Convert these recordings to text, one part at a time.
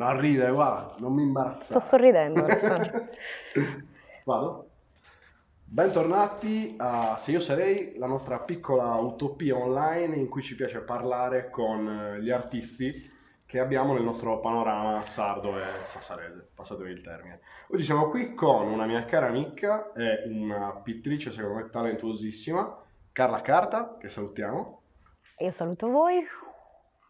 Non ride, guarda, non mi imbarazzo. Sto sorridendo, Vado? Bentornati a Se Io Sarei, la nostra piccola utopia online in cui ci piace parlare con eh, gli artisti che abbiamo nel nostro panorama sardo e sassarese, passatevi il termine. Oggi siamo qui con una mia cara amica e una pittrice, secondo me, talentuosissima, Carla Carta, che salutiamo. Io saluto voi,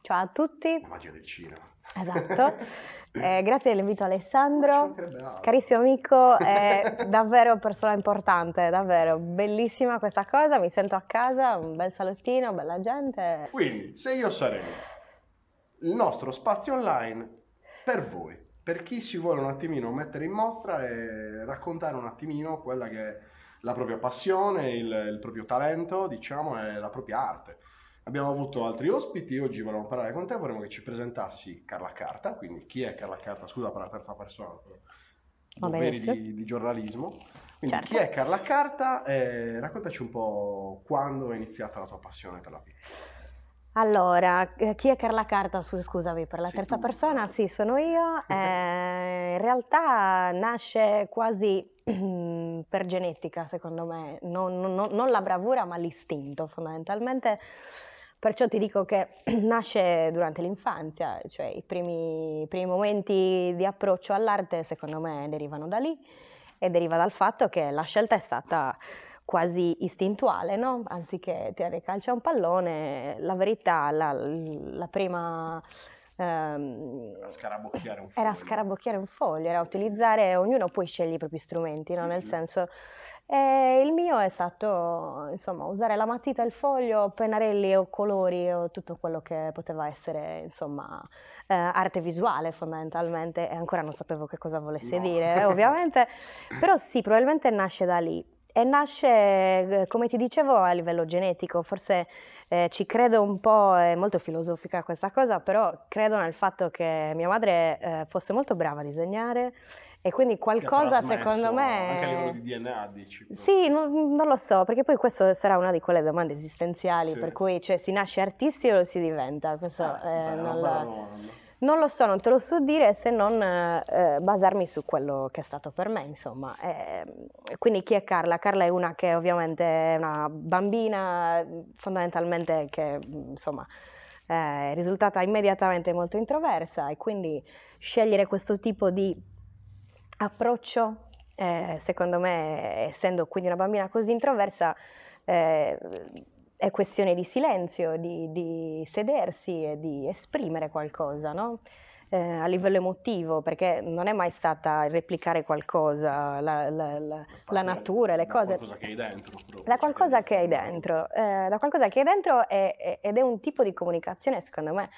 ciao a tutti. La magia del cinema. Esatto. Eh, grazie dell'invito Alessandro, carissimo amico, è davvero persona importante, davvero bellissima questa cosa, mi sento a casa, un bel salottino, bella gente. Quindi, se io sarei il nostro spazio online per voi, per chi si vuole un attimino mettere in mostra e raccontare un attimino quella che è la propria passione, il, il proprio talento, diciamo, e la propria arte. Abbiamo avuto altri ospiti, oggi volevamo parlare con te, vorremmo che ci presentassi Carla Carta, quindi chi è Carla Carta, scusa per la terza persona, doveri di, di giornalismo. Quindi certo. chi è Carla Carta? Eh, raccontaci un po' quando è iniziata la tua passione per la vita. Allora, eh, chi è Carla Carta? Scusami per la Sei terza tu. persona, sì, sono io. Eh, in realtà nasce quasi per genetica, secondo me, non, non, non la bravura, ma l'istinto fondamentalmente. Perciò ti dico che nasce durante l'infanzia, cioè i primi, i primi momenti di approccio all'arte secondo me derivano da lì e deriva dal fatto che la scelta è stata quasi istintuale, no? anziché tirare calcio a un pallone, la verità, la, la prima... Ehm, era, scarabocchiare era scarabocchiare un foglio, era utilizzare, ognuno poi sceglie i propri strumenti, no? nel senso e eh, il mio è stato, insomma, usare la matita, il foglio, pennarelli o colori o tutto quello che poteva essere, insomma, eh, arte visuale fondamentalmente e ancora non sapevo che cosa volesse no. dire, ovviamente, però sì, probabilmente nasce da lì. E nasce, eh, come ti dicevo, a livello genetico, forse eh, ci credo un po', è molto filosofica questa cosa, però credo nel fatto che mia madre eh, fosse molto brava a disegnare e quindi qualcosa secondo me... Anche a livello di DNA dici? Sì, non, non, lo so, perché poi questa sarà una di quelle domande esistenziali sì. per cui cioè, si nasce artisti o si diventa? Questo, ah, eh, beh, non, la... non, lo so, non te lo so dire se non eh, basarmi su quello che è stato per me, insomma. Eh, quindi chi è Carla? Carla è una che ovviamente è una bambina fondamentalmente che mm, insomma è risultata immediatamente molto introversa e quindi scegliere questo tipo di approccio, eh, secondo me, essendo quindi una bambina così introversa, eh, è questione di silenzio, di, di, sedersi e di esprimere qualcosa, no? eh, a livello emotivo, perché non è mai stata replicare qualcosa, la, la, la, la natura, le cose. Da qualcosa che hai dentro. Proprio. Da cioè, qualcosa che hai dentro, eh, da qualcosa che hai dentro è, è, ed è un tipo di comunicazione, secondo me,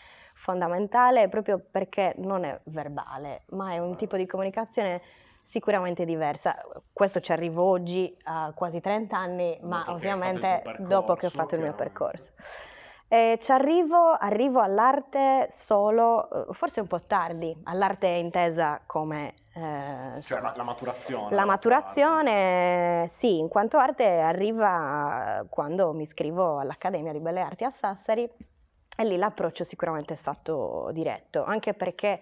fondamentale proprio perché non è verbale, ma è un tipo di comunicazione sicuramente diversa. Questo ci arrivo oggi a quasi 30 anni, ma dopo ovviamente percorso, dopo che ho fatto il mio percorso. Eh, ci arrivo, arrivo all'arte solo, eh, forse un po' tardi, all'arte intesa come... Eh, cioè la, la, maturazione. La maturazione, arte. sì, in quanto arte arriva quando mi iscrivo all'Accademia di Belle Arti a Sassari e lì l'approccio sicuramente è stato diretto, anche perché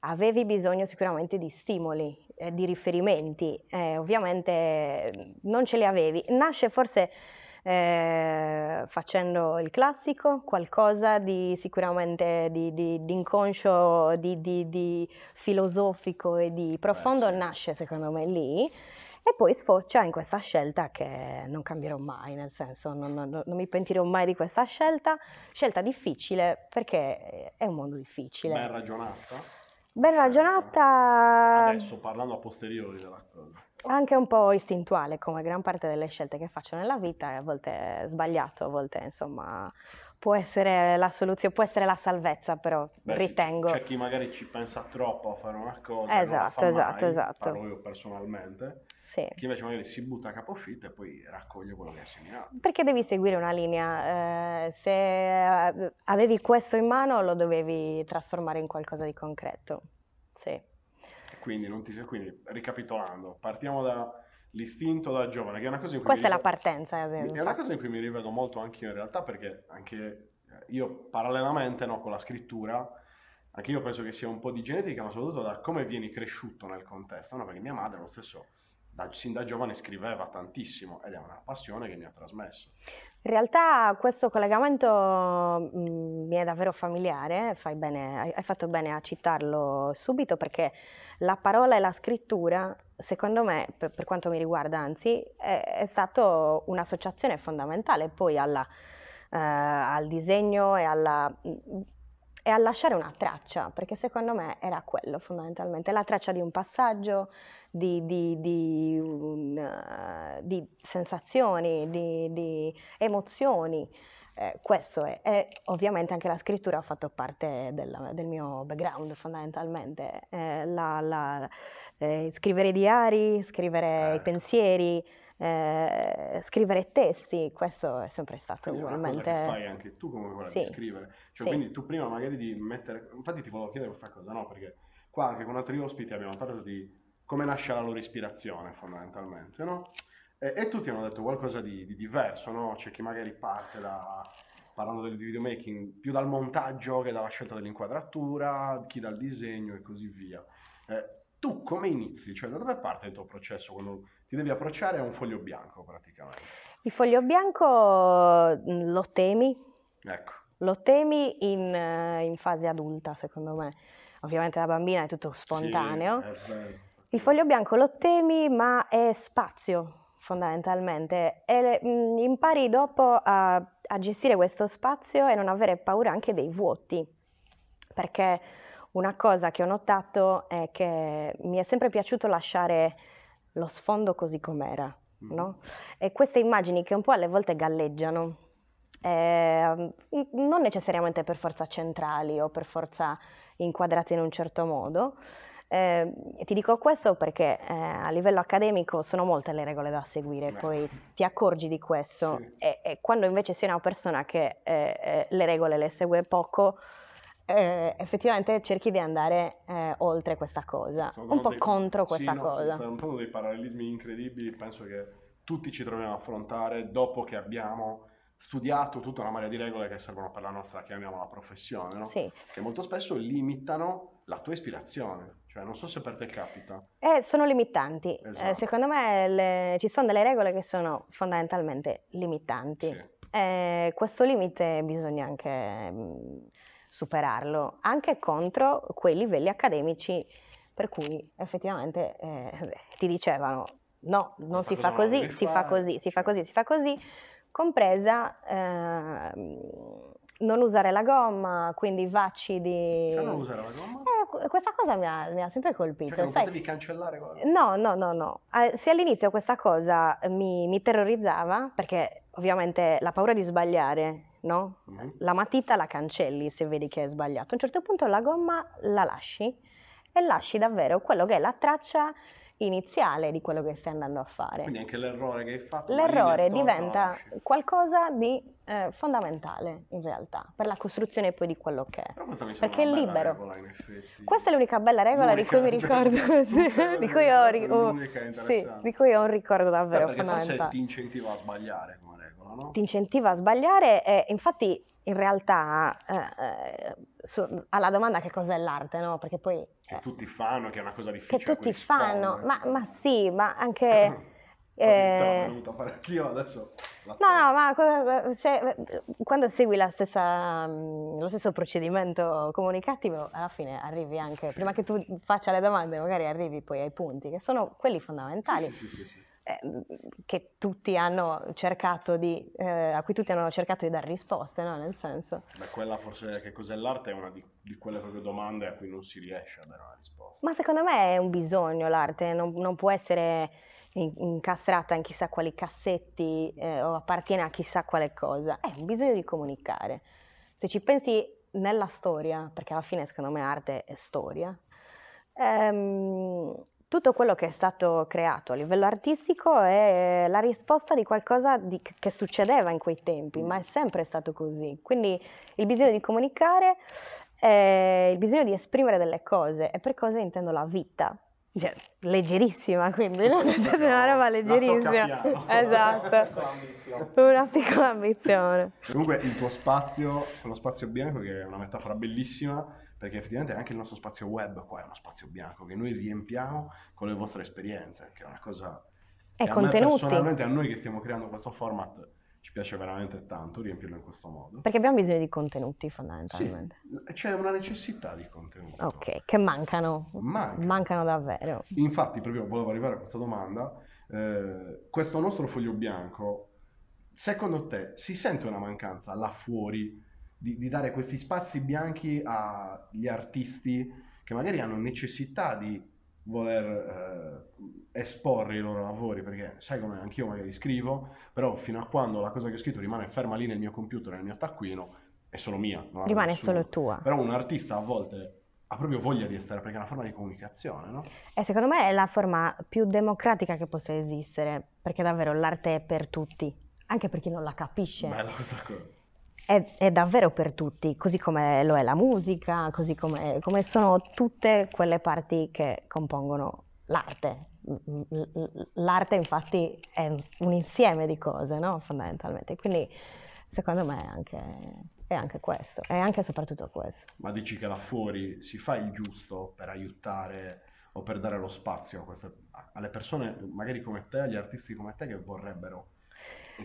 avevi bisogno sicuramente di stimoli, eh, di riferimenti, eh, ovviamente mm, non ce li avevi. Nasce forse eh, facendo il classico, qualcosa di sicuramente di, di, di inconscio, di, di, filosofico e di profondo, nasce secondo me lì e poi sfocia in questa scelta che non cambierò mai, nel senso non, non, non mi pentirò mai di questa scelta, scelta difficile perché eh, è un mondo difficile. Ben ragionata. Ben eh, ragionata. Adesso parlando a posteriori della cosa anche un po' istintuale, come gran parte delle scelte che faccio nella vita, a volte è sbagliato, a volte insomma può essere la soluzione, può essere la salvezza, però Beh, ritengo. C'è chi magari ci pensa troppo a fare una cosa. Esatto, esatto, mai, esatto. Parlo io personalmente. Sì. Chi invece magari si butta a capofitto e poi raccoglie quello che ha seminato. Perché devi seguire una linea. Eh, se eh, avevi questo in mano lo dovevi trasformare in qualcosa di concreto. Sì. Quindi, ti, quindi ricapitolando, partiamo dall'istinto da giovane, che è una cosa in cui... Questa è rivedo, la partenza, eh, è una cosa in cui mi rivedo molto anche io in realtà, perché anche io parallelamente no, con la scrittura, anche io penso che sia un po' di genetica, ma soprattutto da come vieni cresciuto nel contesto, no? perché mia madre è lo stesso da, sin da giovane scriveva tantissimo ed è una passione che mi ha trasmesso. In realtà questo collegamento mm, mi è davvero familiare, bene, hai fatto bene a citarlo subito perché la parola e la scrittura, secondo me, per, per quanto mi riguarda anzi, è, è stata un'associazione fondamentale poi alla, eh, al disegno e, alla, mm, e a lasciare una traccia, perché secondo me era quello fondamentalmente, la traccia di un passaggio, di, di, di, un, eh, di sensazioni, di, emozioni. Eh, questo è, e ovviamente anche la scrittura ha fatto parte della, del mio background fondamentalmente. Eh, la, la, eh, scrivere diari, scrivere i certo. pensieri, eh, scrivere testi, questo è sempre stato quindi ugualmente. È fai anche tu come quella sì. di scrivere. Cioè, sì. Quindi tu prima magari di mettere. Infatti ti volevo chiedere questa cosa, no? Perché qua anche con altri ospiti abbiamo parlato di come nasce la loro ispirazione fondamentalmente, no? E, e tutti hanno detto qualcosa di, di diverso, no? C'è chi magari parte da, parlando del videomaking, più dal montaggio che dalla scelta dell'inquadratura, chi dal disegno e così via. Eh, tu come inizi? Cioè da dove parte il tuo processo quando ti devi approcciare a un foglio bianco praticamente? Il foglio bianco mm, lo temi? Ecco. Lo temi in, eh, in fase adulta secondo me. Ovviamente da bambina è tutto spontaneo. Sì, è il foglio bianco lo temi, ma è spazio fondamentalmente e mh, mm, impari dopo a, a gestire questo spazio e non avere paura anche dei vuoti, perché una cosa che ho notato è che mi è sempre piaciuto lasciare lo sfondo così com'era, mm. no? E queste immagini che un po' alle volte galleggiano, eh, non necessariamente per forza centrali o per forza inquadrate in un certo modo, eh, ti dico questo perché eh, a livello accademico sono molte le regole da seguire, Beh. poi ti accorgi di questo sì. e, e, quando invece sei una persona che eh, eh le regole le segue poco, eh, effettivamente cerchi di andare eh, oltre questa cosa, sono un po' dei, contro questa sì, cosa. Sono un proprio dei parallelismi incredibili, penso che tutti ci troviamo a affrontare dopo che abbiamo studiato tutta una marea di regole che servono per la nostra, chiamiamola professione, no? sì. che molto spesso limitano la tua ispirazione. Cioè, non so se per te capita. Eh, sono limitanti. Eh, esatto. Eh, secondo me le... ci sono delle regole che sono fondamentalmente limitanti. Sì. Eh, questo limite bisogna anche mm, superarlo, anche contro quei livelli accademici per cui effettivamente beh, ti dicevano no, non si fa, così, si fa così, si fa così, si fa così, compresa eh, non usare la gomma, quindi vacci di... Cioè non usare la gomma? questa cosa mi ha, mi ha sempre colpito. Cioè, non sai... cancellare? qualcosa. No, no, no, no. Eh, se all'inizio questa cosa mi, mi, terrorizzava, perché ovviamente la paura di sbagliare, no? Mm-hmm. La matita la cancelli se vedi che è sbagliato. A un certo punto la gomma la lasci e lasci davvero quello che è la traccia iniziale di quello che stai andando a fare. Quindi anche l'errore che hai fatto. L'errore diventa qualcosa di eh, fondamentale in realtà per la costruzione poi di quello che è. Perché è libero. Regola, Questa è l'unica bella regola l'unica, di cui mi ricordo, cioè, sì, di, cui ho, oh, sì, di cui ho un ricordo davvero Beh, fondamentale. Forse ti incentiva a sbagliare come regola, no? Ti incentiva a sbagliare e infatti in realtà eh, eh, su, alla domanda che cos'è l'arte, no? Perché poi... Che eh, tutti fanno, che è una cosa difficile. Che tutti fanno, eh. ma, ma, sì, ma anche... eh, venuto a fare anch'io adesso. No, no, ma cioè, quando segui stessa, mm, lo stesso procedimento comunicativo, alla fine arrivi anche, prima che tu faccia le domande, magari arrivi poi ai punti, che sono quelli fondamentali. Sì, sì, sì, Ehm, che tutti hanno cercato di, eh, a cui tutti hanno cercato di dare risposte, no? nel senso. Beh, quella forse che cos'è l'arte è una di, di, quelle proprio domande a cui non si riesce a dare una risposta. Ma secondo me è un bisogno l'arte, non, non può essere incastrata in chissà quali cassetti eh, o appartiene a chissà quale cosa, è un bisogno di comunicare. Se ci pensi nella storia, perché alla fine secondo me arte è storia, ehm, tutto quello che è stato creato a livello artistico è la risposta di qualcosa di, che succedeva in quei tempi, ma è sempre stato così. Quindi il bisogno di comunicare, è eh, il bisogno di esprimere delle cose, e per cose intendo la vita, cioè, leggerissima, quindi non è stata una roba leggerissima. Esatto. Una piccola ambizione. Comunque il tuo spazio, lo spazio bianco che è una metafora bellissima perché effettivamente anche il nostro spazio web qua è uno spazio bianco che noi riempiamo con le vostre esperienze, che è una cosa... È contenuto. Personalmente a noi che stiamo creando questo format ci piace veramente tanto riempirlo in questo modo. Perché abbiamo bisogno di contenuti fondamentalmente. Sì, c'è una necessità di contenuti. Ok, che mancano. mancano. Mancano davvero. Infatti, proprio volevo arrivare a questa domanda. Eh, questo nostro foglio bianco, secondo te si sente una mancanza là fuori di, di dare questi spazi bianchi agli artisti che magari hanno necessità di voler eh, esporre i loro lavori perché sai come anch'io magari scrivo però fino a quando la cosa che ho scritto rimane ferma lì nel mio computer nel mio taccuino è solo mia rimane solo tua però un artista a volte ha proprio voglia di essere perché è una forma di comunicazione no? e secondo me è la forma più democratica che possa esistere perché davvero l'arte è per tutti anche per chi non la capisce Bella questa cosa è, è, davvero per tutti, così come lo è la musica, così come, come sono tutte quelle parti che compongono l'arte. Mm, mm, l'arte infatti è un insieme di cose, no? fondamentalmente. Quindi secondo me è anche, è anche questo, è anche e soprattutto questo. Ma dici che là fuori si fa il giusto per aiutare o per dare lo spazio a queste, alle persone, magari come te, agli artisti come te, che vorrebbero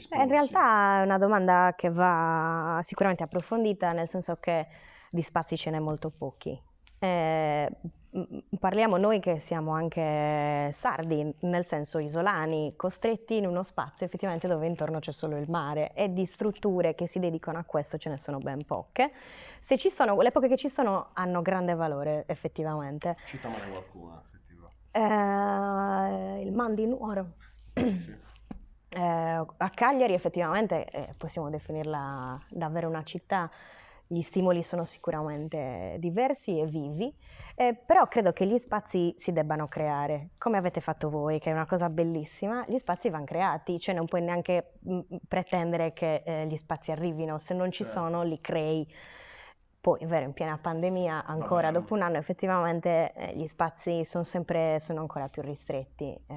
Beh, in realtà è una domanda che va sicuramente approfondita, nel senso che di spazi ce n'è molto pochi. Eh, parliamo noi che siamo anche sardi, nel senso isolani, costretti in uno spazio effettivamente dove intorno c'è solo il mare e di strutture che si dedicano a questo ce ne sono ben poche. Se ci sono, le poche che ci sono hanno grande valore effettivamente. Citamone qualcuna effettivamente. Eh, il Mandi Nuoro. Sì. Eh, a Cagliari effettivamente eh, possiamo definirla davvero una città, gli stimoli sono sicuramente diversi e vivi, eh, però credo che gli spazi si debbano creare, come avete fatto voi, che è una cosa bellissima, gli spazi vanno creati, cioè non puoi neanche mm, mm, pretendere che eh, gli spazi arrivino, se non ci certo. sono li crei. Poi, è vero, in piena pandemia, ancora no, no. dopo un anno, effettivamente eh, gli spazi sono sempre, sono ancora più ristretti, eh,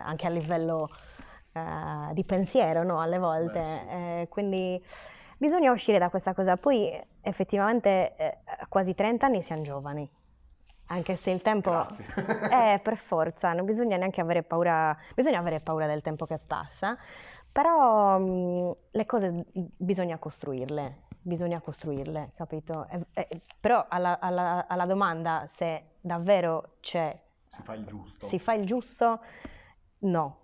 anche a livello eh, di pensiero, no? Alle volte. Beh, sì. Eh, quindi bisogna uscire da questa cosa. Poi effettivamente a eh, quasi 30 anni siamo giovani anche se il tempo è per forza, non bisogna neanche avere paura, bisogna avere paura del tempo che passa, però mh, mm, le cose bisogna costruirle, bisogna costruirle, capito? E, e, però alla, alla, alla, domanda se davvero c'è... Si fa il giusto. Si fa il giusto, no.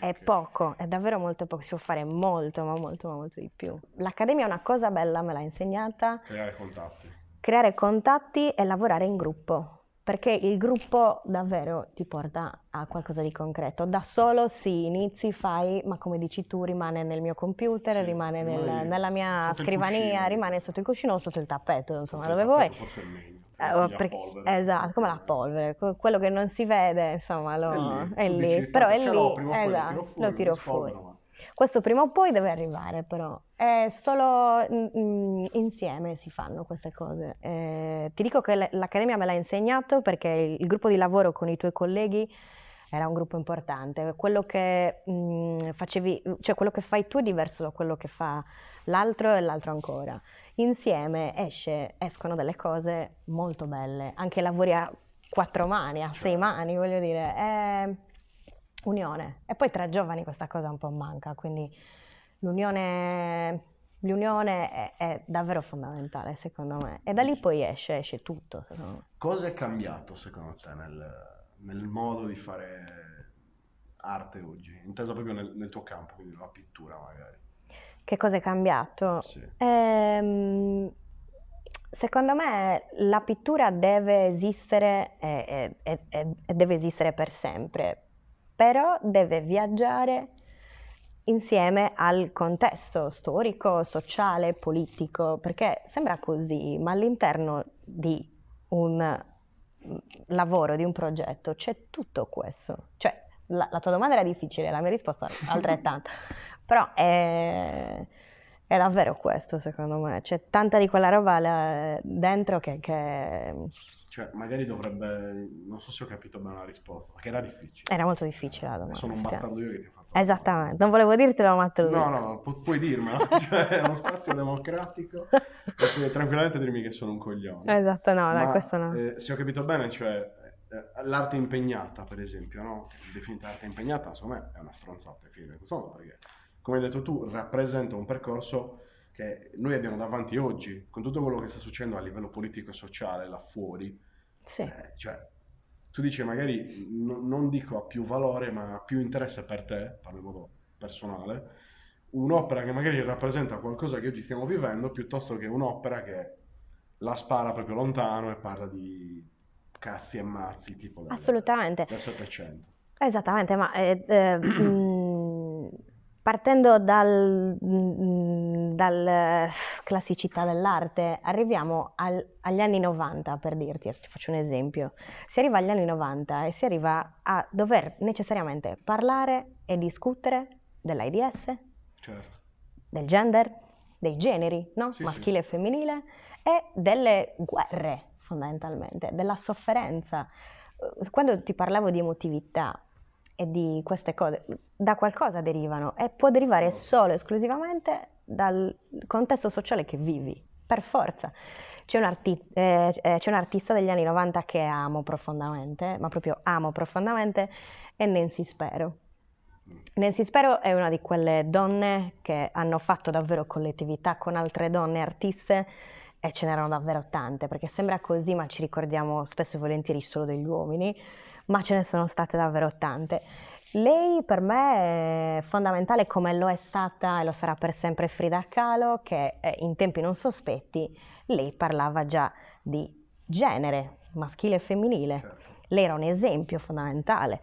È poco, è davvero molto poco, si può fare molto, ma molto, ma molto di più. L'accademia è una cosa bella, me l'ha insegnata. Creare contatti. Creare contatti e lavorare in gruppo, perché il gruppo davvero ti porta a qualcosa di concreto. Da solo sì, inizi, fai, ma come dici tu, rimane nel mio computer, sì, rimane nel, nella mia scrivania, rimane sotto il cuscino o sotto il tappeto, insomma, sotto dove vuoi. Eh, perché, oh, esatto, come la polvere, quello che non si vede, insomma, lo, è lì, è lì. però è lì, esatto, lo tiro fuori. Lo tiro fuori. Questo prima o poi deve arrivare, però è solo mh, mm, mm, insieme si fanno queste cose. Eh, ti dico che l'Accademia me l'ha insegnato perché il gruppo di lavoro con i tuoi colleghi era un gruppo importante. Quello che, mh, mm, facevi, cioè quello che fai tu è diverso da quello che fa l'altro e l'altro ancora. Insieme esce, escono delle cose molto belle, anche lavori a quattro mani, a sei certo. mani, voglio dire, è unione. E poi tra giovani questa cosa un po' manca, quindi l'unione l'unione è, è, davvero fondamentale secondo me e da lì poi esce, esce tutto secondo me. Cosa è cambiato secondo te nel, nel modo di fare arte oggi? Intesa proprio nel, nel, tuo campo, quindi la pittura magari. Che cosa è cambiato? Sì. Ehm, secondo me la pittura deve esistere e, e, e deve esistere per sempre, però deve viaggiare insieme al contesto storico, sociale, politico, perché sembra così, ma all'interno di un mm, lavoro, di un progetto c'è tutto questo. Cioè, la, la tua domanda era difficile, la mia risposta altrettanto. Però è, è davvero questo, secondo me. C'è tanta di quella roba là eh, dentro che, che... Cioè, magari dovrebbe... Non so se ho capito bene la risposta, perché era difficile. Era molto difficile la domanda. Sono un bastardo io che ti ho fatto. Esattamente, non volevo dirtelo, ma te lo No, no, pu- puoi dirmelo. cioè, è uno spazio democratico e puoi tranquillamente dirmi che sono un coglione. Esatto, no, dai, ma, questo no. Eh, se ho capito bene, cioè, eh, l'arte impegnata, per esempio, no? Definita arte impegnata, secondo me è una stronzata, è fine, insomma, perché come hai detto tu, rappresenta un percorso che noi abbiamo davanti oggi, con tutto quello che sta succedendo a livello politico e sociale là fuori. Sì. Eh, cioè, tu dici magari, n- non dico a più valore, ma a più interesse per te, parlo in modo personale, un'opera che magari rappresenta qualcosa che oggi stiamo vivendo, piuttosto che un'opera che la spara proprio lontano e parla di cazzi e mazzi, tipo Assolutamente. del 700. Esattamente, ma... Eh, eh, mm, Partendo dal, mm, dal eh, classicità dell'arte, arriviamo al, agli anni 90, per dirti, ti faccio un esempio. Si arriva agli anni 90 e si arriva a dover necessariamente parlare e discutere dell'AIDS, certo. del gender, dei generi, no? sì, maschile sì. e femminile, e delle guerre, fondamentalmente, della sofferenza. Quando ti parlavo di emotività, e di queste cose da qualcosa derivano e può derivare mm. solo e esclusivamente dal contesto sociale che vivi, per forza. C'è un, arti- eh, eh c'è un, artista degli anni 90 che amo profondamente, ma proprio amo profondamente, è Nancy Spero. Mm. Nancy Spero è una di quelle donne che hanno fatto davvero collettività con altre donne artiste e ce n'erano davvero tante, perché sembra così, ma ci ricordiamo spesso e volentieri solo degli uomini ma ce ne sono state davvero tante. Lei per me è fondamentale come lo è stata e lo sarà per sempre Frida Kahlo che eh, in tempi non sospetti lei parlava già di genere maschile e femminile. Certo. Lei era un esempio fondamentale.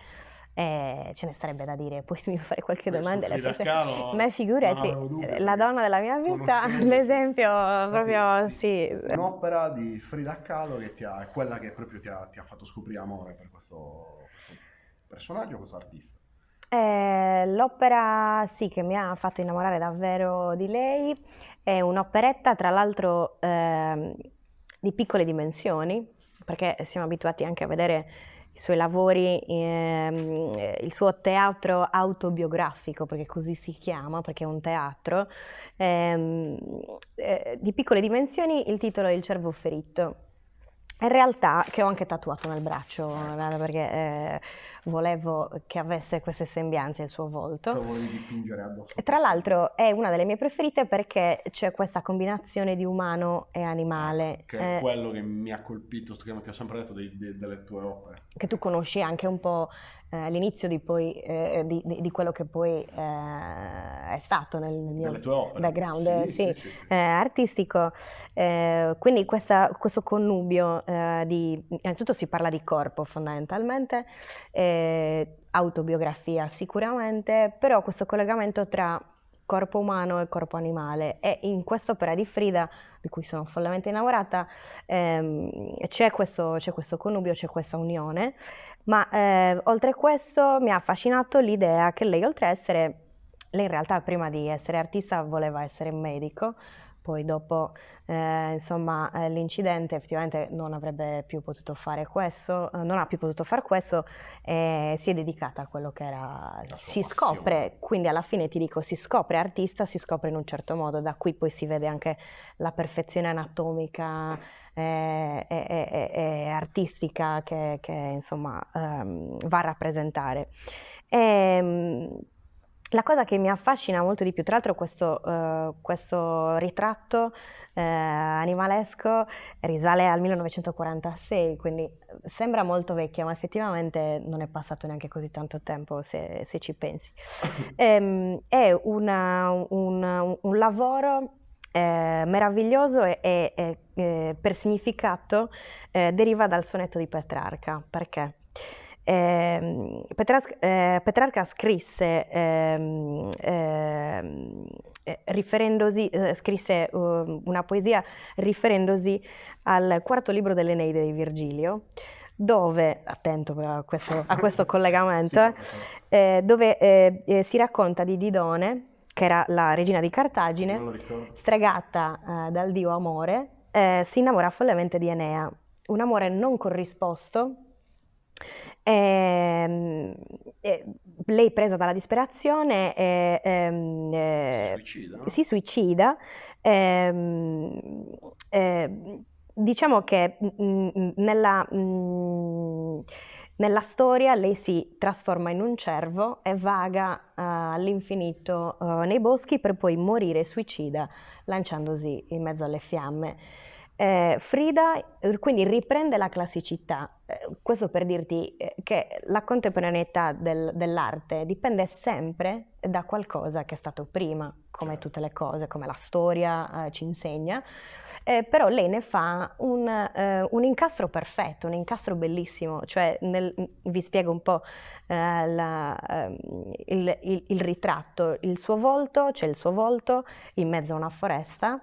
Eh, ce ne sarebbe da dire, poi mi fare qualche Questo domanda. Cioè, ma figurati, eh, la donna della mia vita, l'esempio proprio sì. Un'opera di Frida Kahlo che ti ha, è quella che proprio ti ha, ti ha fatto scoprire amore per questo, questo personaggio, questo artista. Eh, l'opera sì che mi ha fatto innamorare davvero di lei è un'operetta tra l'altro eh, di piccole dimensioni perché siamo abituati anche a vedere i suoi lavori, ehm, eh, il suo teatro autobiografico, perché così si chiama, perché è un teatro, ehm, eh, di piccole dimensioni, il titolo è Il cervo ferito. In realtà, che ho anche tatuato nel braccio, perché eh, volevo che avesse queste sembianze il suo volto. Lo volevi dipingere addosso. Tra l'altro è una delle mie preferite perché c'è questa combinazione di umano e animale. Ah, che è eh, quello che mi ha colpito, che ho sempre detto dei, dei, delle tue opere. Che tu conosci anche un po' eh, l'inizio di, poi, eh, di, di, di, quello che poi eh, è stato nel, mio background sì, sì, sì, eh, artistico. Eh, quindi questa, questo connubio di... Innanzitutto si parla di corpo fondamentalmente. Eh, eh, autobiografia sicuramente, però questo collegamento tra corpo umano e corpo animale e in quest'opera di Frida, di cui sono follemente innamorata, ehm, c'è, questo, c'è, questo, connubio, c'è questa unione, ma eh, oltre a questo mi ha affascinato l'idea che lei oltre a essere, lei in realtà prima di essere artista voleva essere medico, poi dopo eh, insomma eh, l'incidente effettivamente non avrebbe più potuto fare questo, eh, non ha più potuto fare questo e si è dedicata a quello che era, si passione. scopre, quindi alla fine ti dico si scopre artista, si scopre in un certo modo, da qui poi si vede anche la perfezione anatomica eh, e, e, e artistica che, che insomma ehm, va a rappresentare. E, ehm, la cosa che mi affascina molto di più, tra l'altro questo, uh, questo ritratto uh, animalesco risale al 1946, quindi sembra molto vecchio, ma effettivamente non è passato neanche così tanto tempo se, se ci pensi. Um, è una, un, un, lavoro eh, meraviglioso e, e, e eh, per significato eh, deriva dal sonetto di Petrarca. Perché? Eh, Petrarca, eh, Petrarca, scrisse, ehm, ehm, eh, eh, scrisse uh, una poesia riferendosi al quarto libro dell'Eneide di Virgilio, dove, attento a questo, a questo collegamento, eh, dove eh, si racconta di Didone, che era la regina di Cartagine, stregata eh, dal dio amore, si innamora follemente di Enea, un amore non corrisposto e, ehm, e, eh, lei presa dalla disperazione e, e, ehm, si eh, suicida, no? si suicida ehm, diciamo che mh, mm, mm, mm, nella, mh, nella, storia lei si trasforma in un cervo e vaga uh, all'infinito uh, nei boschi per poi morire suicida lanciandosi in mezzo alle fiamme. Eh, Frida eh, quindi riprende la classicità, eh, questo per dirti eh, che la contemporaneità del, dell'arte dipende sempre da qualcosa che è stato prima, come certo. tutte le cose, come la storia eh, ci insegna, eh, però lei ne fa un, un, incastro perfetto, un incastro bellissimo, cioè nel, vi spiego un po' la, ehm, il, il, il ritratto, il suo volto, c'è cioè il suo volto in mezzo a una foresta,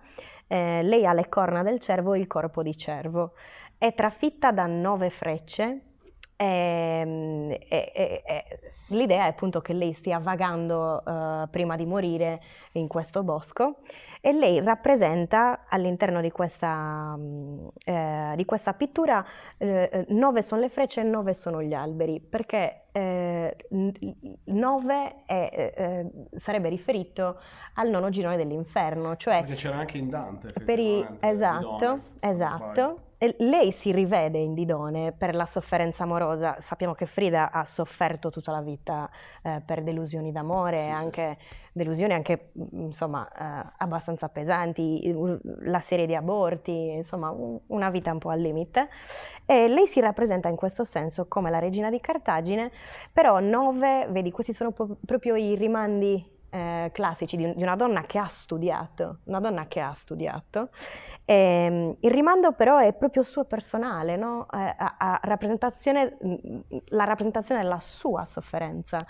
eh, lei ha le corna del cervo e il corpo di cervo. È trafitta da nove frecce. Ehm, e, e, e, l'idea è appunto che lei stia vagando eh, prima di morire in questo bosco e lei rappresenta all'interno di, mm, eh, di questa, pittura eh, eh nove sono le frecce e nove sono gli alberi, perché eh, nove è, eh, eh, sarebbe riferito al nono girone dell'inferno, cioè... Perché c'era anche in Dante. Per i, esatto, esatto lei si rivede in Didone per la sofferenza amorosa. Sappiamo che Frida ha sofferto tutta la vita eh, per delusioni d'amore, sì, anche, delusioni anche mm, insomma, eh, abbastanza pesanti, la serie di aborti, insomma un, una vita un po' al limite. E lei si rappresenta in questo senso come la regina di Cartagine, però nove, vedi, questi sono proprio i rimandi eh, classici di, di, una donna che ha studiato, una donna che ha studiato. E, ehm, il rimando però è proprio suo personale, no? Eh, a, a rappresentazione, mm, mm, la rappresentazione della sua sofferenza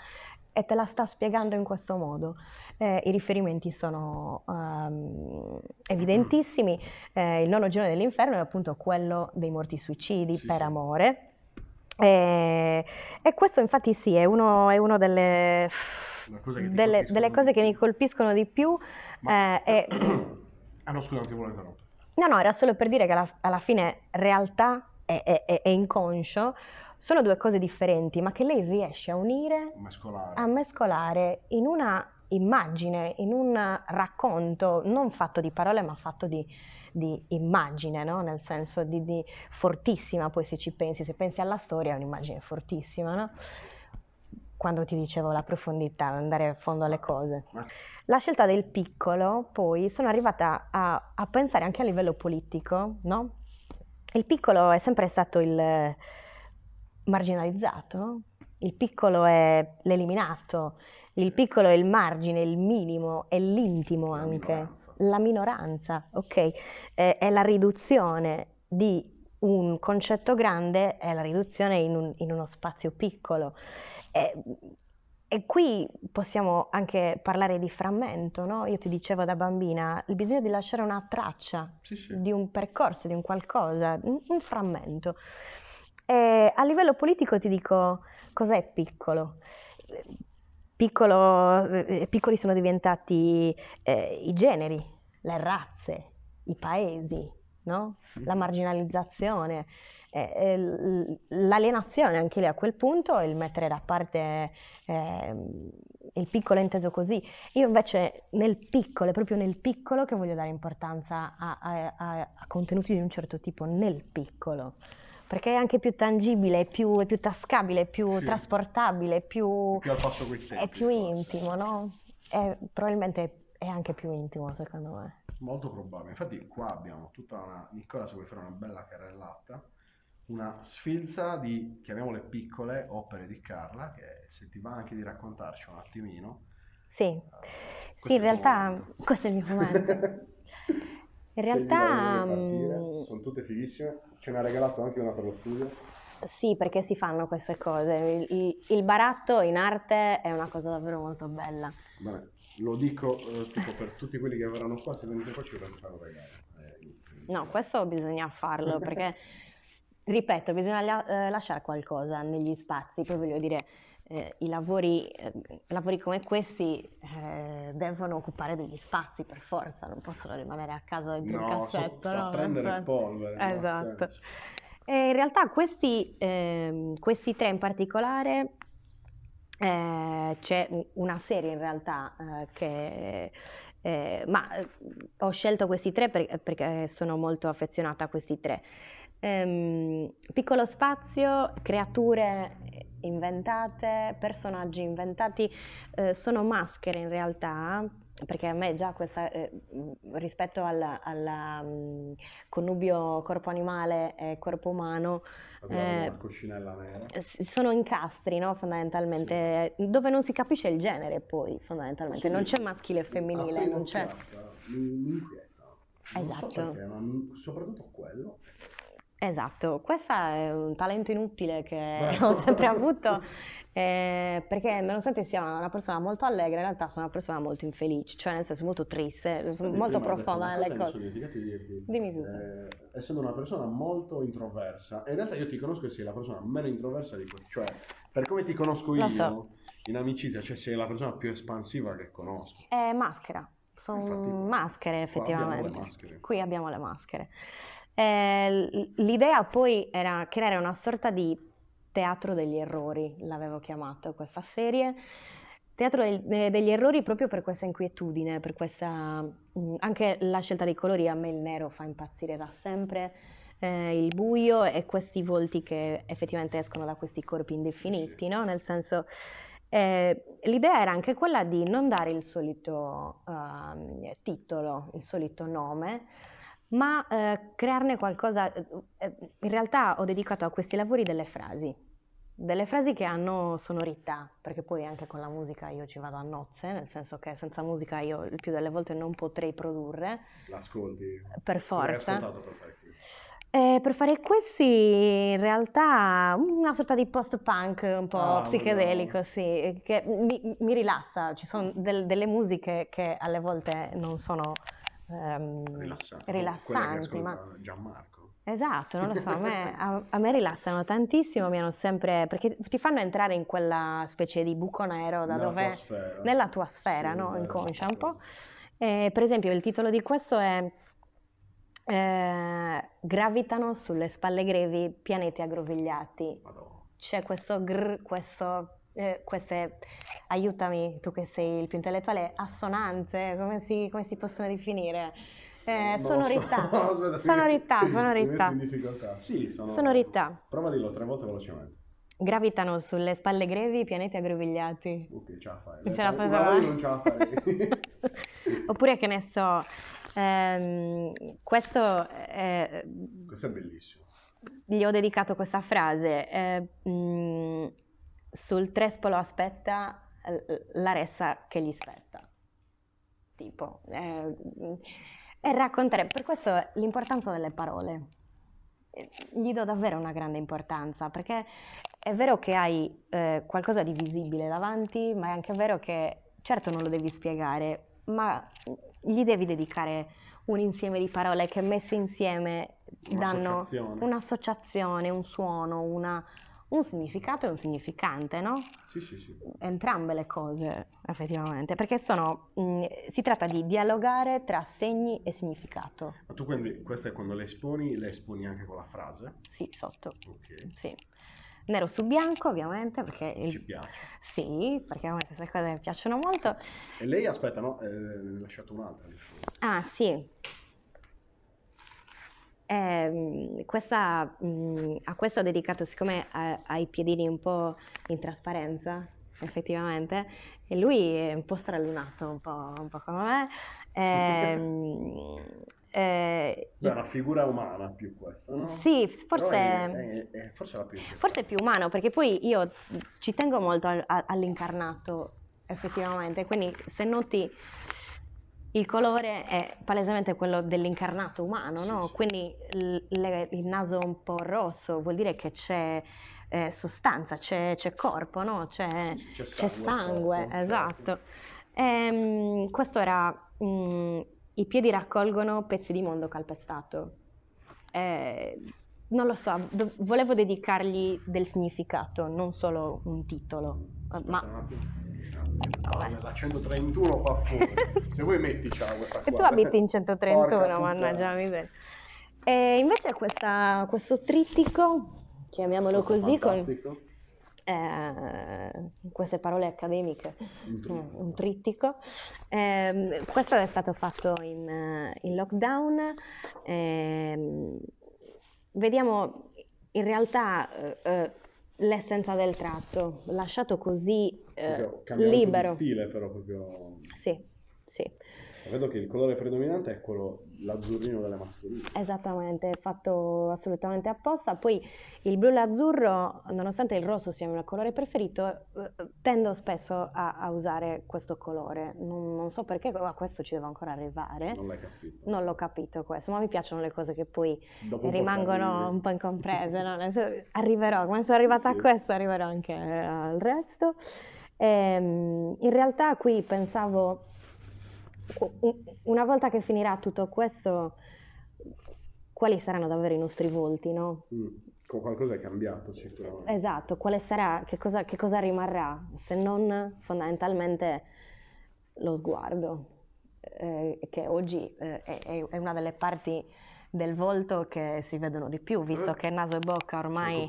e te la sta spiegando in questo modo. Eh, I riferimenti sono um, evidentissimi. Eh, il nono giorno dell'inferno è appunto quello dei morti suicidi sì, per sì. amore. E, eh, e, questo infatti sì, è uno, è uno delle cosa delle, delle, cose che mi colpiscono di più Ma... eh, è... Ah no, scusa, ti volevo interrompere. No, no, era solo per dire che alla, alla fine realtà e, inconscio sono due cose differenti, ma che lei riesce a unire, mescolare. a mescolare in una immagine, in un racconto non fatto di parole ma fatto di, di immagine, no? nel senso di, di, fortissima, poi se ci pensi, se pensi alla storia è un'immagine fortissima. No? quando ti dicevo la profondità, andare a fondo alle ah. cose. La scelta del piccolo, poi, sono arrivata a, a pensare anche a livello politico, no? Il piccolo è sempre stato il marginalizzato, no? Il piccolo è l'eliminato, il piccolo è il margine, il minimo, è l'intimo la anche, minoranza. la minoranza, ok? È, è, la riduzione di un concetto grande, è la riduzione in, un, in uno spazio piccolo. E, e qui possiamo anche parlare di frammento, no? Io ti dicevo da bambina, il bisogno di lasciare una traccia sì, sì. di un percorso, di un qualcosa, un frammento. E a livello politico ti dico cos'è piccolo. Piccolo, eh, piccoli sono diventati eh, i generi, le razze, i paesi, no? Mm. la marginalizzazione, eh, eh, l'alienazione anche lì a quel punto, il mettere da parte eh, il piccolo inteso così. Io invece nel piccolo, è proprio nel piccolo che voglio dare importanza a, a, a, contenuti di un certo tipo, nel piccolo perché è anche più tangibile, è più, è più tascabile, è più sì. trasportabile, è più, più tempo, è più intimo, no? È, probabilmente è anche più intimo, secondo me molto probabile. Infatti qua abbiamo tutta una... Nicola se vuoi fare una bella carrellata, una sfilza di, chiamiamole piccole, opere di Carla, che se ti va anche di raccontarci un attimino. Sì, uh, sì in realtà momento. questo è il mio momento. in realtà... Um... Sono tutte fighissime, ce ne ha regalato anche una per lo studio. Sì, perché si fanno queste cose. Il, il, il, baratto in arte è una cosa davvero molto bella. Bene, lo dico eh, tipo, per tutti quelli che verranno qua, se venite qua ci vorranno fare un regalo. Eh, no, questo bisogna farlo perché, ripeto, bisogna la- eh, lasciare qualcosa negli spazi, poi voglio dire, eh, i lavori, eh, lavori, come questi devono occupare degli spazi per forza, non possono rimanere a casa in un no, il cassetto. So, no, prendere so. polvere. Esatto. in realtà questi, ehm, questi tre in particolare eh, c'è una serie in realtà eh, che eh, ma eh, ho scelto questi tre per, perché sono molto affezionata a questi tre. Ehm, piccolo spazio, creature inventate, personaggi inventati, eh, sono maschere in realtà, perché a me già questa, eh, rispetto al mm, connubio corpo animale e corpo umano, eh, sono incastri no, fondamentalmente, sì. dove non si capisce il genere poi fondamentalmente, sì. non c'è maschile e ah, femminile, non c'è... Mi, mi inquieta. Esatto. Perché, soprattutto quello Esatto, questo è un talento inutile che Beh. ho sempre avuto, eh, perché nonostante sia una persona molto allegra, in realtà sono una persona molto infelice, cioè nel senso molto triste, sì, molto profonda nelle cose. Dimmi tutto. Eh, essendo una persona molto introversa, in realtà io ti conosco e sei la persona meno introversa di questo, cioè per come ti conosco io so. in amicizia, cioè sei la persona più espansiva che conosco. È eh, maschera, sono maschere effettivamente. Abbiamo maschere. Qui abbiamo le maschere. Eh, l'idea poi era creare una sorta di teatro degli errori, l'avevo chiamato questa serie. Teatro eh, degli errori proprio per questa inquietudine, per questa... Mm, anche la scelta dei colori, a me il nero fa impazzire da sempre, eh, il buio e questi volti che effettivamente escono da questi corpi indefiniti, no? Nel senso... Eh, l'idea era anche quella di non dare il solito uh, titolo, il solito nome, ma eh, crearne qualcosa. Eh, eh, in realtà ho dedicato a questi lavori delle frasi, delle frasi che hanno sonorità, perché poi anche con la musica io ci vado a nozze, nel senso che senza musica io il più delle volte non potrei produrre. L'ascolti. Per forza. Per, eh, per fare questi in realtà una sorta di post-punk un po' ah, psichedelico, no. sì, che mi, mi rilassa, ci sono del, delle musiche che alle volte non sono Ehm, rilassanti, rilassanti ma... Gianmarco. Esatto, non lo so, a me, a, a me, rilassano tantissimo, mi hanno sempre, perché ti fanno entrare in quella specie di buco nero da nella dove... Tua nella tua sfera, sì, no? Inconscia un po'. Certo. E, per esempio il titolo di questo è eh, Gravitano sulle spalle grevi pianeti aggrovigliati. Madonna. C'è questo, gr, questo eh, queste, aiutami tu che sei il più intellettuale, assonanze, come si, come si possono definire? Eh, no, sonorità. No, aspetta, sonorità, mi, sonorità. Mi sì, sono, sonorità. Prova a dirlo tre volte velocemente. Gravitano sulle spalle grevi i pianeti aggrovigliati. Ok, ce la fai. Ce la fai, no, non ce la farei. Oppure che ne so, ehm, questo... È, eh, questo è bellissimo. Gli ho dedicato questa frase. Eh, mh, mm, sul Trespolo aspetta la ressa che gli spetta. Tipo, eh, e raccontare, per questo l'importanza delle parole. Eh, gli do davvero una grande importanza, perché è vero che hai eh, qualcosa di visibile davanti, ma è anche vero che certo non lo devi spiegare, ma gli devi dedicare un insieme di parole che messe insieme danno un'associazione, un suono, una, un significato e un significante, no? Sì, sì, sì. Entrambe le cose, effettivamente, perché sono, mh, mm, si tratta di dialogare tra segni e significato. Ma tu quindi, questa è quando le esponi, le esponi anche con la frase? Sì, sotto. Ok. Sì. Nero su bianco, ovviamente, perché... Ah, ci piace. Sì, perché a me queste cose mi piacciono molto. E lei, aspetta, no? Eh, ne Eh, lasciato un'altra. Diciamo. Ah, sì. Eh, questa, mh, mm, a questo ho dedicato, siccome ha, eh, ha i piedini un po' in trasparenza, effettivamente, e lui è un po' stralunato, un po', un po come me. Ehm, eh, eh, Beh, una figura umana più questa, no? Sì, forse è, è, è, forse, forse è, più umano, perché poi io ci tengo molto all'incarnato, effettivamente, quindi se noti il colore è palesemente quello dell'incarnato umano, no? Sì. Quindi il, il naso un po' rosso vuol dire che c'è eh, sostanza, c'è, c'è, corpo, no? c'è, c'è sangue. C'è sangue corpo, certo. esatto. Ehm, questo era mh, mm, i piedi raccolgono pezzi di mondo calpestato. Eh, non lo so, do- volevo dedicargli del significato, non solo un titolo, ma la 131 fa fuori. Se vuoi metti ciao questa qua. Tu abiti in 131, mannaggia miseria. E invece questa, questo trittico, chiamiamolo questo così, fantastico. con eh, queste parole accademiche, un trittico. Mm, un trittico. Eh, questo è stato fatto in, eh, in lockdown. Ehm, vediamo in realtà eh, eh, l'essenza del tratto, lasciato così eh, libero. stile però proprio... Sì, sì. Vedo che il colore predominante è quello l'azzurrino delle mascherine. Esattamente, fatto assolutamente apposta. Poi il blu e l'azzurro, nonostante il rosso sia il mio colore preferito, eh, tendo spesso a, a usare questo colore. Non, non, so perché, ma questo ci devo ancora arrivare. Non l'hai capito. Non l'ho capito questo, ma mi piacciono le cose che poi Dopo rimangono un po' incomprese. no? Arriverò, come sono arrivata sì. a questo, arriverò anche al resto. Ehm, in realtà qui pensavo, una volta che finirà tutto questo, quali saranno davvero i nostri volti, no? Mm, qualcosa è cambiato sicuramente. Esatto, quale sarà, che cosa, che cosa rimarrà, se non fondamentalmente lo sguardo, eh, che oggi eh, è, è una delle parti del volto che si vedono di più, visto eh, che naso e bocca ormai...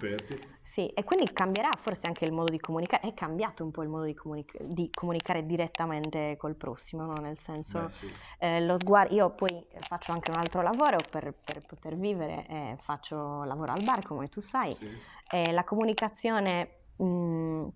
Sì, e quindi cambierà forse anche il modo di comunicare, è cambiato un po' il modo di, comunica- di comunicare direttamente col prossimo, no? nel senso Beh, sì. eh, lo sguardo, io poi faccio anche un altro lavoro per, per poter vivere, eh, faccio lavoro al bar come tu sai, sì. la comunicazione... Mh, mm,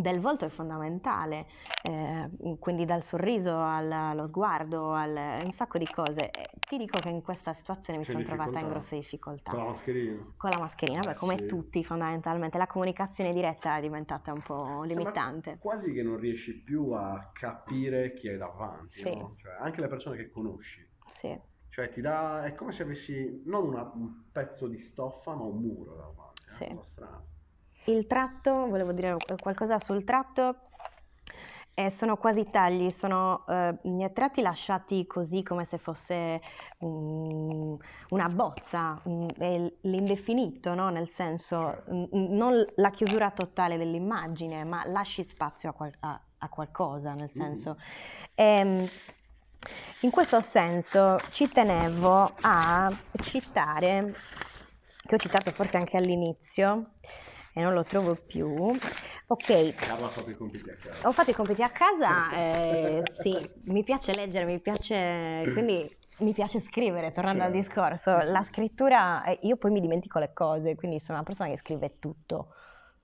del volto è fondamentale, eh, quindi dal sorriso al, allo sguardo, al, un sacco di cose. E ti dico che in questa situazione mi sono trovata in grosse difficoltà. Con la mascherina? Con la mascherina, beh, eh, come sì. tutti fondamentalmente, la comunicazione diretta è diventata un po' limitante. Sembra quasi che non riesci più a capire chi è davanti, sì. no? cioè, anche le persone che conosci. Sì. Cioè ti dà, è come se avessi non una, un pezzo di stoffa ma un muro davanti, eh, sì. è una strano. Il tratto, volevo dire eh, qualcosa sul tratto, eh, sono quasi tagli, sono eh, tratti lasciati così come se fosse um, una bozza, um, l'indefinito, no? nel senso um, non la chiusura totale dell'immagine, ma lasci spazio a, qual a, a qualcosa, nel mm-hmm. senso. Mm. Ehm, e, in questo senso ci tenevo a citare, che ho citato forse anche all'inizio, e non lo trovo più. Ok. Carla ha fatto i compiti a casa. Ho fatto i compiti a casa, eh, sì, mi piace leggere, mi piace... quindi mi piace scrivere, tornando cioè, al discorso, sì. la scrittura, eh, io poi mi dimentico le cose, quindi sono una persona che scrive tutto,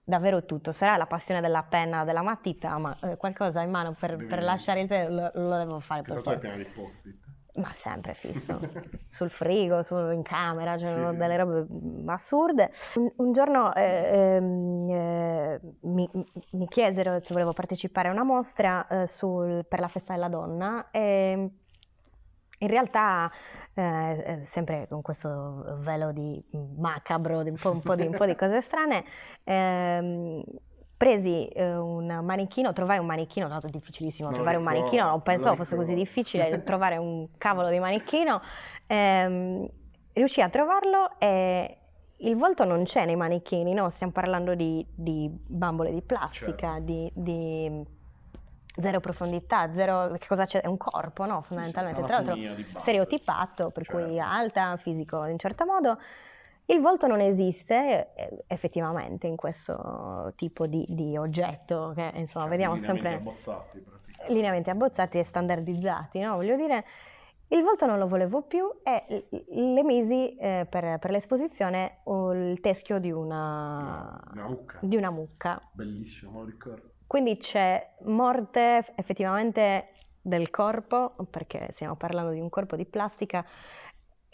davvero tutto, sarà la passione della penna, della matita, ma eh, qualcosa in mano per, per lasciare in te lo, lo, devo fare. Cosa fai appena di posti? ma sempre fisso, sul frigo, su, in camera, cioè sì. delle robe mm, assurde. Un, un giorno eh, ehm, eh, mi, mi, chiesero se volevo partecipare a una mostra eh, sul, per la festa della donna e in realtà, eh, eh sempre con questo velo di macabro, di un, po', un po, di, un po di, cose strane, ehm, presi eh, un manichino, trovai un manichino, tanto è difficilissimo non trovare un manichino, non pensavo fosse così difficile trovare un cavolo di manichino, ehm, riuscii a trovarlo e il volto non c'è nei manichini, no? stiamo parlando di, di bambole di plastica, certo. di, di zero profondità, zero, che cosa c'è? È un corpo, no? Fondamentalmente, tra l'altro stereotipato, per cioè. cui certo. alta, fisico in un certo modo, il volto non esiste eh, effettivamente in questo tipo di, di oggetto, che insomma eh, vediamo lineamenti sempre... Abbozzati, lineamenti abbozzati e standardizzati, no? Voglio dire, il volto non lo volevo più e le misi eh, per, per, l'esposizione il teschio di una, una, mucca. di una mucca. Bellissimo, ricordo. Quindi c'è morte effettivamente del corpo, perché stiamo parlando di un corpo di plastica,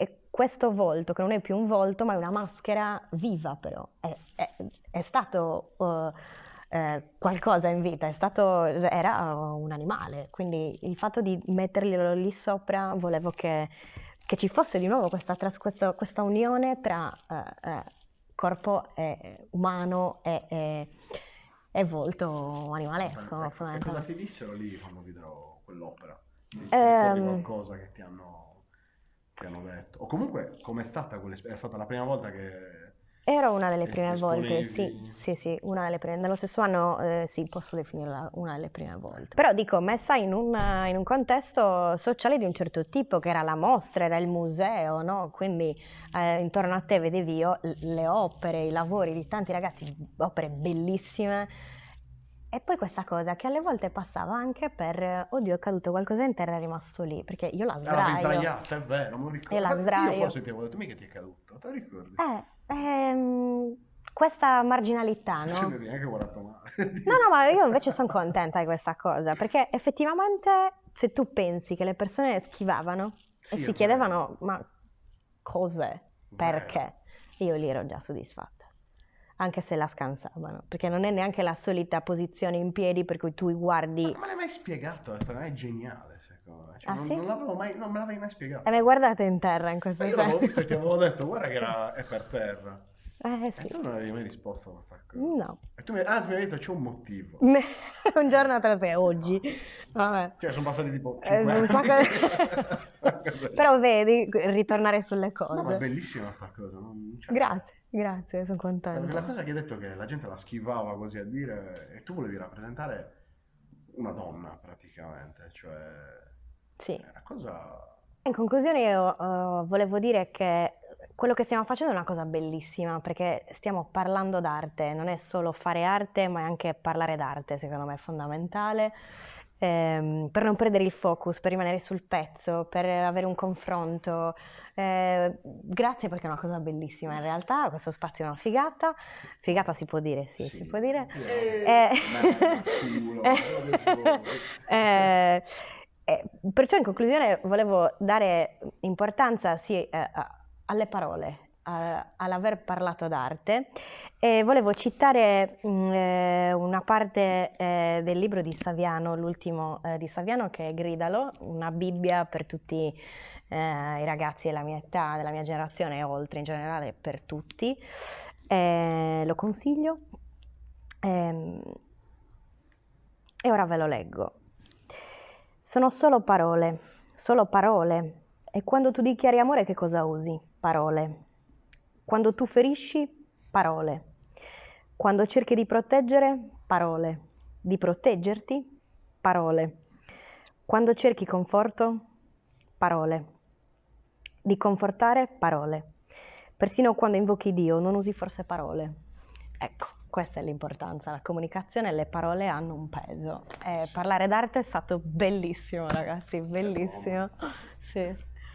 e questo volto, che non è più un volto, ma è una maschera viva però, è, è, è stato uh, eh, qualcosa in vita, è stato, era un animale, quindi il fatto di metterglielo lì sopra volevo che, che ci fosse di nuovo questa, questa, questa unione tra uh, uh, corpo e, umano e, e, e volto animalesco. E, ti dissero lì quando vedrò quell'opera? Ehm... Um, qualcosa che ti hanno che hanno detto. O comunque, com'è stata quell'esperienza? È stata la prima volta che... Era una delle prime volte, sì, sì, sì, una delle prime. Nello stesso anno, eh, sì, posso definirla una delle prime volte. Però dico, messa in, una, in, un contesto sociale di un certo tipo, che era la mostra, era il museo, no? Quindi eh, intorno a te vedevi io, le opere, i lavori di tanti ragazzi, opere bellissime e poi questa cosa che alle volte passava anche per oddio è caduto qualcosa in terra è rimasto lì, perché io la sdraio. Ah, sdraiata, è vero, non ricordo. Io la sdraio. Io forse ti avevo detto mica ti è caduto, te lo ricordi? Eh, ehm, questa marginalità, no? Cioè, non ci neanche guardato male. no, no, ma io invece sono contenta di questa cosa, perché effettivamente se tu pensi che le persone schivavano sì, e si chiedevano ma cos'è, perché, io lì ero già soddisfatta anche se la scansavano, perché non è neanche la solita posizione in piedi per cui tu guardi... Ma me l'hai mai spiegato? Questa è geniale, secondo me. Cioè, ah, non, sì? non, l'avevo mai, non me l'avevi mai spiegato. E eh, l'hai guardata in terra in questo Ma senso? Io l'avevo vista e ti avevo detto, guarda che era, è per terra. Eh, sì. E tu non avevi mai risposto a questa cosa. No. E tu mi, anzi, mi hai detto c'è un motivo. un giorno te lo spiego, oggi. Vabbè. Cioè, sono passati tipo 5 eh, so che... Però vedi, ritornare sulle cose. No, ma è bellissima sta cosa. Grazie. Grazie, sono contento. La cosa che hai detto è che la gente la schivava così a dire e tu volevi rappresentare una donna praticamente, cioè... Sì. una cosa... In conclusione io uh, volevo dire che quello che stiamo facendo è una cosa bellissima perché stiamo parlando d'arte, non è solo fare arte ma è anche parlare d'arte, secondo me è fondamentale ehm, per non perdere il focus, per rimanere sul pezzo, per avere un confronto. Eh, grazie perché è una cosa bellissima in realtà, questo spazio è una figata, figata si può dire, sì, sì. si può dire. Yeah. Eh, eh, eh, perciò in conclusione volevo dare importanza sì, eh, alle parole, all'aver parlato d'arte e volevo citare mh, mm, eh, una parte eh, del libro di Saviano, l'ultimo eh, di Saviano che è Gridalo, una bibbia per tutti eh, i ragazzi della mia età, della mia generazione e oltre in generale per tutti. Eh, lo consiglio ehm, e ora ve lo leggo. Sono solo parole, solo parole. E quando tu dichiari amore che cosa usi? Parole quando tu ferisci, parole. Quando cerchi di proteggere, parole. Di proteggerti, parole. Quando cerchi conforto, parole. Di confortare, parole. Persino quando invochi Dio non usi forse parole. Ecco, questa è l'importanza, la comunicazione e le parole hanno un peso. Eh, parlare d'arte è stato bellissimo ragazzi, bellissimo. Sì.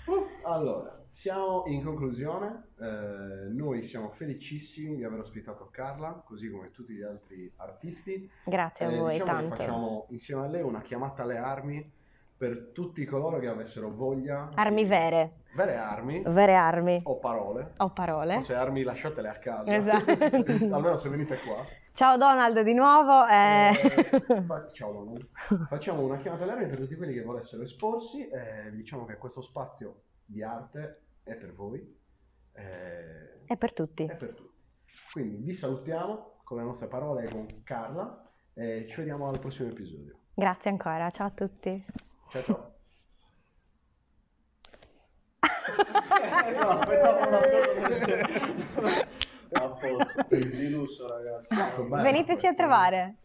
Uh. Allora, siamo in conclusione, eh, noi siamo felicissimi di aver ospitato Carla, così come tutti gli altri artisti. Grazie eh, a voi diciamo tanto. Facciamo insieme a lei una chiamata alle armi per tutti coloro che avessero voglia. Armi vere. Vere armi. Vere armi. O parole. O parole. O se armi lasciatele a casa. Esatto. Almeno se venite qua. Ciao Donald di nuovo. Eh... Eh, fa- ciao Donald. Facciamo una chiamata alle armi per tutti quelli che volessero esporsi. Eh, diciamo che questo spazio di arte è per voi. È, è per tutti. È per tutti. Quindi vi salutiamo con le nostre parole con Carla e ci vediamo al prossimo episodio. Grazie ancora, ciao a tutti. Ciao ciao. Veniteci a trovare.